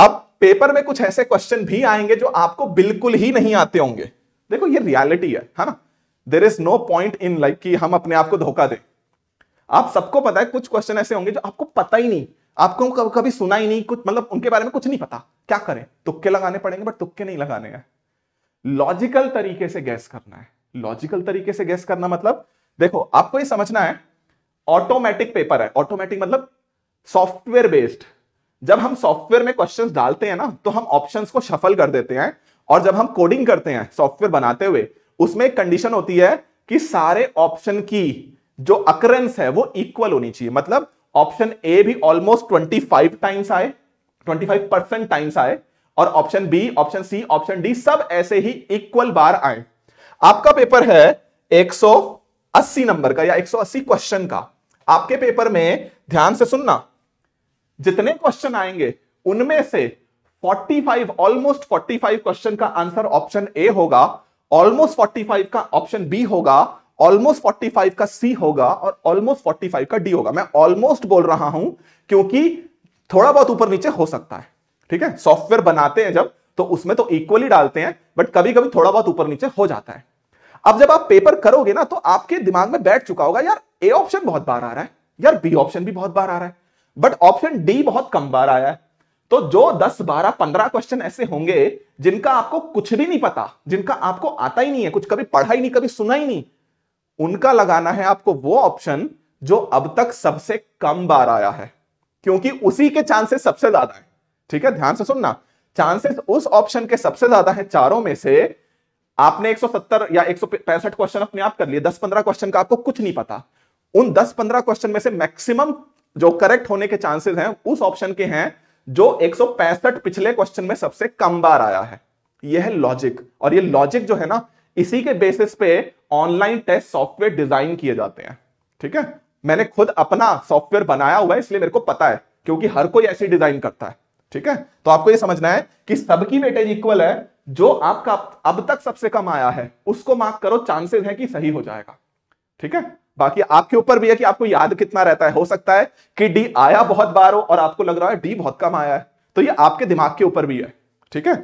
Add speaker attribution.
Speaker 1: अब पेपर में कुछ ऐसे क्वेश्चन भी आएंगे जो आपको बिल्कुल ही नहीं आते होंगे देखो ये रियलिटी है ना there is no point in life कि हम अपने आप को धोखा दें आप सबको पता है कुछ क्वेश्चन ऐसे होंगे जो आपको पता ही नहीं आपको कभी सुना ही नहीं कुछ मतलब उनके बारे में कुछ नहीं पता क्या करें तुक्के लगाने पड़ेंगे बट तुक्के नहीं लगाने हैं लॉजिकल तरीके से गैस करना है लॉजिकल तरीके से गैस करना मतलब देखो आपको ये समझना है ऑटोमेटिक पेपर है ऑटोमेटिक मतलब सॉफ्टवेयर बेस्ड जब हम सॉफ्टवेयर में क्वेश्चन डालते हैं ना तो हम ऑप्शन को सफल कर देते हैं और जब हम कोडिंग करते हैं सॉफ्टवेयर बनाते हुए उसमें एक कंडीशन होती है कि सारे ऑप्शन की जो अक्रेंस है वो इक्वल होनी चाहिए मतलब ऑप्शन ए भी ऑलमोस्ट 25 टाइम्स आए 25 परसेंट टाइम्स आए और option B option C option D सब ऐसे ही इक्वल बार आए आपका पेपर है 180 नंबर का या 180 क्वेश्चन का आपके पेपर में ध्यान से सुनना जितने क्वेश्चन आएंगे उनमें से 45 ऑलमोस्ट 45 क्वेश्चन का आंसर ऑप्शन ए होगा ऑलमोस्ट 45 का ऑप्शन बी होगा ऑलमोस्ट 45 का सी होगा और ऑलमोस्ट 45 का डी होगा मैं ऑलमोस्ट बोल रहा हूं क्योंकि थोड़ा बहुत ऊपर नीचे हो सकता है ठीक है सॉफ्टवेयर बनाते हैं जब तो उसमें तो इक्वली डालते हैं बट कभी कभी थोड़ा बहुत ऊपर नीचे हो जाता है अब जब आप पेपर करोगे ना तो आपके दिमाग में बैठ चुका होगा यार ए ऑप्शन बहुत बार आ रहा है यार बी ऑप्शन भी बहुत बार आ रहा है बट ऑप्शन डी बहुत कम बार आया है तो जो 10, 12, 15 क्वेश्चन ऐसे होंगे जिनका आपको कुछ भी नहीं पता जिनका आपको आता ही नहीं है कुछ कभी पढ़ा ही नहीं कभी सुना ही नहीं उनका लगाना है आपको वो ऑप्शन जो अब तक सबसे कम बार आया है क्योंकि उसी के चांसेस सबसे ज्यादा है ठीक है ध्यान से सुनना चांसेस उस ऑप्शन के सबसे ज्यादा है चारों में से आपने 170 या एक क्वेश्चन अपने आप कर लिए दस पंद्रह क्वेश्चन का आपको कुछ नहीं पता उन दस पंद्रह क्वेश्चन में से मैक्सिमम जो करेक्ट होने के चांसेस हैं उस ऑप्शन के हैं जो 165 पिछले क्वेश्चन में सबसे कम बार आया है यह है लॉजिक और ये लॉजिक जो है ना इसी के बेसिस पे ऑनलाइन टेस्ट सॉफ्टवेयर डिजाइन किए जाते हैं ठीक है मैंने खुद अपना सॉफ्टवेयर बनाया हुआ है इसलिए मेरे को पता है क्योंकि हर कोई ऐसे डिजाइन करता है ठीक है तो आपको ये समझना है कि सबकी वेटेज इक्वल है जो आपका अब तक सबसे कम आया है उसको मार्क करो चांसेस है कि सही हो जाएगा ठीक है बाकी आपके ऊपर भी है कि आपको याद कितना रहता है हो सकता है कि डी आया बहुत बार हो और आपको लग रहा है डी बहुत कम आया है तो ये आपके दिमाग के ऊपर भी है ठीक है